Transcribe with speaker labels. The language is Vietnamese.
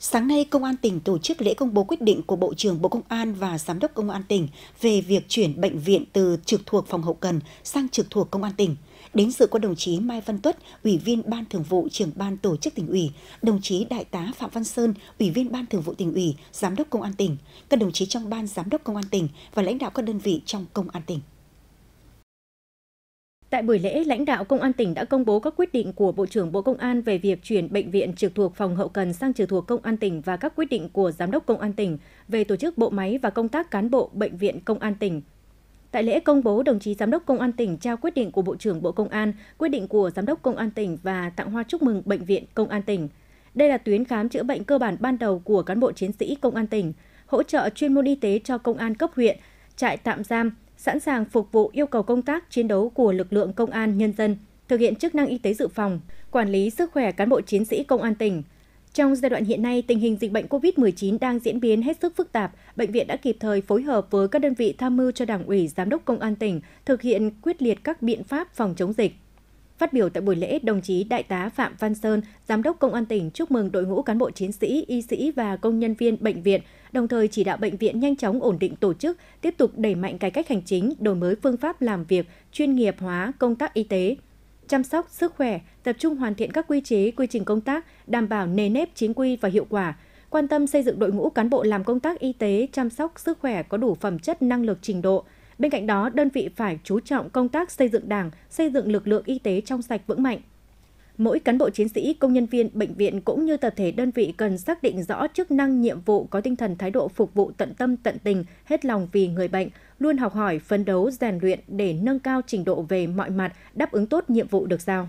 Speaker 1: Sáng nay, Công an tỉnh tổ chức lễ công bố quyết định của Bộ trưởng Bộ Công an và Giám đốc Công an tỉnh về việc chuyển bệnh viện từ trực thuộc phòng hậu cần sang trực thuộc Công an tỉnh. Đến dự có đồng chí Mai Văn Tuất, Ủy viên Ban Thường vụ, Trưởng ban Tổ chức tỉnh ủy, đồng chí Đại tá Phạm Văn Sơn, Ủy viên Ban Thường vụ tỉnh ủy, Giám đốc Công an tỉnh, các đồng chí trong Ban Giám đốc Công an tỉnh và lãnh đạo các đơn vị trong Công an tỉnh. Tại buổi lễ,
Speaker 2: lãnh đạo Công an tỉnh đã công bố các quyết định của Bộ trưởng Bộ Công an về việc chuyển bệnh viện trực thuộc phòng hậu cần sang trực thuộc Công an tỉnh và các quyết định của Giám đốc Công an tỉnh về tổ chức bộ máy và công tác cán bộ bệnh viện Công an tỉnh. Tại lễ công bố, đồng chí Giám đốc Công an tỉnh trao quyết định của Bộ trưởng Bộ Công an, quyết định của Giám đốc Công an tỉnh và tặng hoa chúc mừng Bệnh viện Công an tỉnh. Đây là tuyến khám chữa bệnh cơ bản ban đầu của cán bộ chiến sĩ Công an tỉnh, hỗ trợ chuyên môn y tế cho Công an cấp huyện, trại tạm giam, sẵn sàng phục vụ yêu cầu công tác chiến đấu của lực lượng công an nhân dân, thực hiện chức năng y tế dự phòng, quản lý sức khỏe cán bộ chiến sĩ công an tỉnh. Trong giai đoạn hiện nay, tình hình dịch bệnh COVID-19 đang diễn biến hết sức phức tạp, bệnh viện đã kịp thời phối hợp với các đơn vị tham mưu cho Đảng ủy, Giám đốc Công an tỉnh thực hiện quyết liệt các biện pháp phòng chống dịch. Phát biểu tại buổi lễ, đồng chí Đại tá Phạm Văn Sơn, Giám đốc Công an tỉnh chúc mừng đội ngũ cán bộ chiến sĩ, y sĩ và công nhân viên bệnh viện đồng thời chỉ đạo bệnh viện nhanh chóng ổn định tổ chức, tiếp tục đẩy mạnh cải cách hành chính, đổi mới phương pháp làm việc, chuyên nghiệp hóa công tác y tế, chăm sóc sức khỏe, tập trung hoàn thiện các quy chế, quy trình công tác, đảm bảo nề nếp chính quy và hiệu quả, quan tâm xây dựng đội ngũ cán bộ làm công tác y tế, chăm sóc sức khỏe có đủ phẩm chất, năng lực, trình độ. Bên cạnh đó, đơn vị phải chú trọng công tác xây dựng Đảng, xây dựng lực lượng y tế trong sạch vững mạnh, mỗi cán bộ chiến sĩ, công nhân viên bệnh viện cũng như tập thể đơn vị cần xác định rõ chức năng, nhiệm vụ có tinh thần thái độ phục vụ tận tâm tận tình, hết lòng vì người bệnh, luôn học hỏi, phấn đấu, rèn luyện để nâng cao trình độ về mọi mặt, đáp ứng tốt nhiệm vụ được giao.